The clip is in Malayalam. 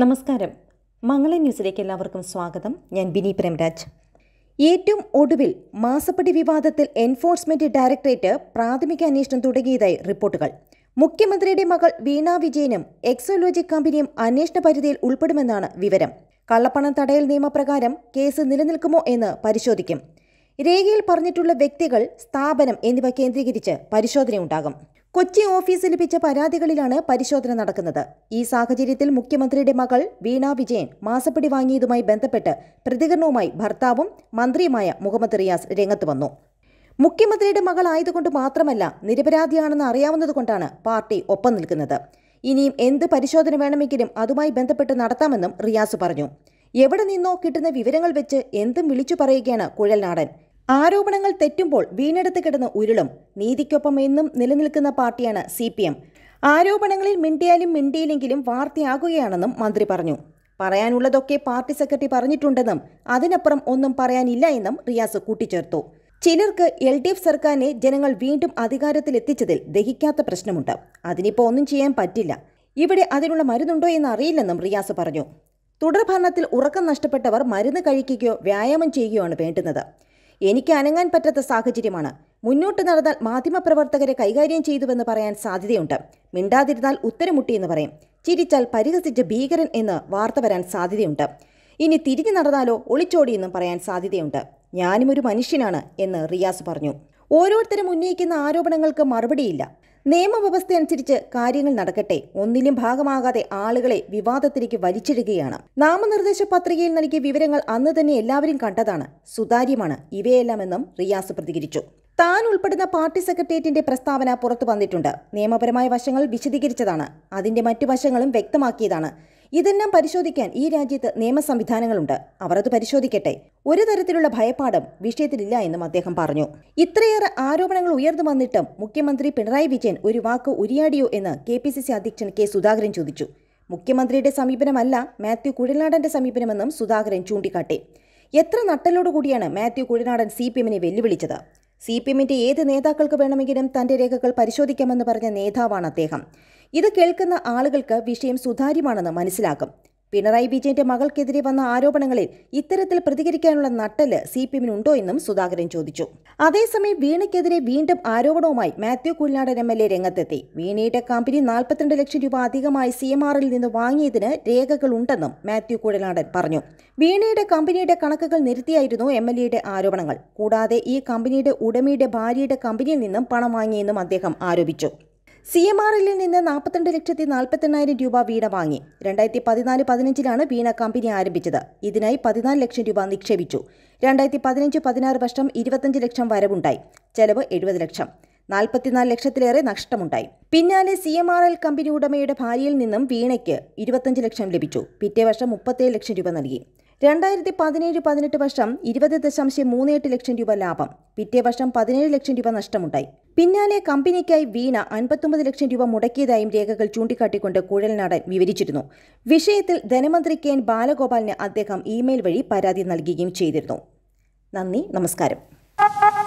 നമസ്കാരം മംഗള ന്യൂസിലേക്ക് എല്ലാവർക്കും സ്വാഗതം ഞാൻ ബിനി പ്രേംരാജ് ഏറ്റവും ഒടുവിൽ മാസപ്പടി വിവാദത്തിൽ എൻഫോഴ്സ്മെന്റ് ഡയറക്ടറേറ്റ് പ്രാഥമിക അന്വേഷണം തുടങ്ങിയതായി റിപ്പോർട്ടുകൾ മുഖ്യമന്ത്രിയുടെ മകൾ വീണ വിജയനും എക്സോളജി കമ്പനിയും അന്വേഷണ പരിധിയിൽ ഉൾപ്പെടുമെന്നാണ് വിവരം കള്ളപ്പണം തടയൽ നിയമപ്രകാരം കേസ് നിലനിൽക്കുമോ എന്ന് പരിശോധിക്കും രേഖയിൽ പറഞ്ഞിട്ടുള്ള വ്യക്തികൾ സ്ഥാപനം എന്നിവ കേന്ദ്രീകരിച്ച് പരിശോധനയുണ്ടാകും കൊച്ചി ഓഫീസിൽ ലഭിച്ച പരാതികളിലാണ് പരിശോധന നടക്കുന്നത് ഈ സാഹചര്യത്തിൽ മുഖ്യമന്ത്രിയുടെ മകൾ വീണ വിജയൻ മാസപ്പിടി വാങ്ങിയതുമായി ബന്ധപ്പെട്ട് പ്രതികരണവുമായി ഭർത്താവും മന്ത്രിയുമായ മുഹമ്മദ് റിയാസ് രംഗത്ത് വന്നു മുഖ്യമന്ത്രിയുടെ ആയതുകൊണ്ട് മാത്രമല്ല നിരപരാധിയാണെന്ന് അറിയാവുന്നതുകൊണ്ടാണ് പാർട്ടി ഒപ്പം നിൽക്കുന്നത് ഇനിയും എന്ത് പരിശോധന വേണമെങ്കിലും അതുമായി ബന്ധപ്പെട്ട് നടത്താമെന്നും റിയാസ് പറഞ്ഞു എവിടെ നിന്നോ കിട്ടുന്ന വിവരങ്ങൾ വെച്ച് എന്തും വിളിച്ചു പറയുകയാണ് കുഴൽനാടൻ ആരോപണങ്ങൾ തെറ്റുമ്പോൾ വീണെടുത്ത് കിടന്ന ഉരുളും നീതിക്കൊപ്പം എന്നും നിലനിൽക്കുന്ന പാർട്ടിയാണ് സി പി എം ആരോപണങ്ങളിൽ മിണ്ടിയാലും മിണ്ടിയില്ലെങ്കിലും വാർത്തയാകുകയാണെന്നും മന്ത്രി പറഞ്ഞു പറയാനുള്ളതൊക്കെ പാർട്ടി സെക്രട്ടറി പറഞ്ഞിട്ടുണ്ടെന്നും അതിനപ്പുറം ഒന്നും പറയാനില്ല എന്നും റിയാസ് കൂട്ടിച്ചേർത്തു ചിലർക്ക് എൽ ഡി എഫ് സർക്കാരിനെ ജനങ്ങൾ വീണ്ടും അധികാരത്തിലെത്തിച്ചതിൽ ദഹിക്കാത്ത പ്രശ്നമുണ്ട് അതിനിപ്പോൾ ഒന്നും ചെയ്യാൻ പറ്റില്ല ഇവിടെ അതിനുള്ള മരുന്നുണ്ടോ എന്ന് അറിയില്ലെന്നും റിയാസ് പറഞ്ഞു തുടർഭരണത്തിൽ ഉറക്കം നഷ്ടപ്പെട്ടവർ മരുന്ന് കഴിക്കുകയോ വ്യായാമം ചെയ്യുകയോ ആണ് വേണ്ടുന്നത് എനിക്ക് അനങ്ങാൻ പറ്റാത്ത സാഹചര്യമാണ് മുന്നോട്ട് നടന്നാൽ മാധ്യമപ്രവർത്തകരെ കൈകാര്യം ചെയ്തുവെന്ന് പറയാൻ സാധ്യതയുണ്ട് മിണ്ടാതിരുന്നാൽ ഉത്തരമുട്ടിയെന്ന് പറയും ചിരിച്ചാൽ പരിഹസിച്ച ഭീകരൻ എന്ന് വാർത്ത വരാൻ സാധ്യതയുണ്ട് ഇനി തിരിഞ്ഞു നടന്നാലോ ഒളിച്ചോടിയെന്നും പറയാൻ സാധ്യതയുണ്ട് ഞാനും ഒരു മനുഷ്യനാണ് എന്ന് റിയാസ് പറഞ്ഞു ഓരോരുത്തരും ഉന്നയിക്കുന്ന ആരോപണങ്ങൾക്ക് മറുപടിയില്ല അനുസരിച്ച് കാര്യങ്ങൾ നടക്കട്ടെ ഒന്നിലും ഭാഗമാകാതെ ആളുകളെ വിവാദത്തിലേക്ക് വലിച്ചിടുകയാണ് നാമനിർദ്ദേശ പത്രികയിൽ നൽകിയ വിവരങ്ങൾ അന്ന് തന്നെ എല്ലാവരും കണ്ടതാണ് സുതാര്യമാണ് ഇവയെല്ലാമെന്നും റിയാസ് പ്രതികരിച്ചു താൻ ഉൾപ്പെടുന്ന പാർട്ടി സെക്രട്ടേറിയറ്റിന്റെ പ്രസ്താവന പുറത്തു വന്നിട്ടുണ്ട് നിയമപരമായ വശങ്ങൾ വിശദീകരിച്ചതാണ് അതിന്റെ മറ്റു വശങ്ങളും വ്യക്തമാക്കിയതാണ് ഇതെല്ലാം പരിശോധിക്കാൻ ഈ രാജ്യത്ത് നിയമ സംവിധാനങ്ങളുണ്ട് അവർ അത് പരിശോധിക്കട്ടെ ഒരു തരത്തിലുള്ള ഭയപ്പാടും വിഷയത്തിലില്ല എന്നും അദ്ദേഹം പറഞ്ഞു ഇത്രയേറെ ആരോപണങ്ങൾ ഉയർന്നു വന്നിട്ടും മുഖ്യമന്ത്രി പിണറായി വിജയൻ ഒരു വാക്ക് ഉരിയാടിയോ എന്ന് കെ പി സി സി അധ്യക്ഷൻ കെ സുധാകരൻ ചോദിച്ചു മുഖ്യമന്ത്രിയുടെ സമീപനമല്ല മാത്യു കുഴിനാടന്റെ സമീപനമെന്നും സുധാകരൻ ചൂണ്ടിക്കാട്ടി എത്ര നട്ടലോടുകൂടിയാണ് മാത്യു കുഴിനാടൻ സി പി എമ്മിനെ വെല്ലുവിളിച്ചത് സി പി എമ്മിന്റെ ഏത് നേതാക്കൾക്ക് വേണമെങ്കിലും തന്റെ രേഖകൾ പരിശോധിക്കാമെന്ന് പറഞ്ഞ നേതാവാണ് അദ്ദേഹം ഇത് കേൾക്കുന്ന ആളുകൾക്ക് വിഷയം സുതാര്യമാണെന്ന് മനസ്സിലാക്കും പിണറായി വിജയന്റെ മകൾക്കെതിരെ വന്ന ആരോപണങ്ങളിൽ ഇത്തരത്തിൽ പ്രതികരിക്കാനുള്ള നട്ടല് സി പി എമ്മിനുണ്ടോ എന്നും സുധാകരൻ ചോദിച്ചു അതേസമയം വീണയ്ക്കെതിരെ വീണ്ടും ആരോപണവുമായി Mathew Kuzhalnadan M L A രംഗത്തെത്തി വീണയുടെ കമ്പനി നാൽപ്പത്തിരണ്ട് ലക്ഷം രൂപ അധികമായി സി എം ആറിൽ നിന്ന് വാങ്ങിയതിന് രേഖകളുണ്ടെന്നും മാത്യു കുഴലാടൻ പറഞ്ഞു വീണയുടെ കമ്പനിയുടെ കണക്കുകൾ നിരത്തിയായിരുന്നു എം എൽ എയുടെ ആരോപണങ്ങൾ കൂടാതെ ഈ കമ്പനിയുടെ ഉടമയുടെ ഭാര്യയുടെ കമ്പനിയിൽ നിന്നും പണം വാങ്ങിയെന്നും അദ്ദേഹം ആരോപിച്ചു സി എം ആറിൽ നിന്ന് നാൽപ്പത്തിരണ്ട് ലക്ഷത്തി നാൽപ്പത്തെണ്ണായിരം രൂപ വീണ വാങ്ങി രണ്ടായിരത്തി പതിനാല് പതിനഞ്ചിലാണ് വീണ കമ്പനി ആരംഭിച്ചത് ഇതിനായി പതിനാല് ലക്ഷം രൂപ നിക്ഷേപിച്ചു രണ്ടായിരത്തി പതിനഞ്ച് പതിനാറ് വർഷം ഇരുപത്തഞ്ച് ലക്ഷം വരവുണ്ടായി ചെലവ് എഴുപത് ലക്ഷം നാൽപ്പത്തിനാല് ലക്ഷത്തിലേറെ നഷ്ടമുണ്ടായി പിന്നാലെ C M R L company ഉടമയുടെ ഭാര്യയിൽ നിന്നും വീണയ്ക്ക് ഇരുപത്തഞ്ച് ലക്ഷം ലഭിച്ചു പിറ്റേ വർഷം മുപ്പത്തേഴ് ലക്ഷം രൂപ നൽകി രണ്ടായിരത്തി പതിനേഴ് പതിനെട്ട് വർഷം ഇരുപത് ദശാംശം മൂന്ന് എട്ട് ലക്ഷം രൂപ ലാഭം പിറ്റേ വർഷം പതിനേഴ് ലക്ഷം രൂപ നഷ്ടമുണ്ടായി പിന്നാലെ കമ്പനിക്കായി വീണ അൻപത്തൊമ്പത് ലക്ഷം രൂപ മുടക്കിയതായും രേഖകൾ ചൂണ്ടിക്കാട്ടിക്കൊണ്ട് കുഴൽനാടൻ വിവരിച്ചിരുന്നു വിഷയത്തിൽ ധനമന്ത്രി കെ എൻ ബാലഗോപാലിന് അദ്ദേഹം ഇമെയിൽ വഴി പരാതി നൽകുകയും ചെയ്തിരുന്നു നന്ദി നമസ്കാരം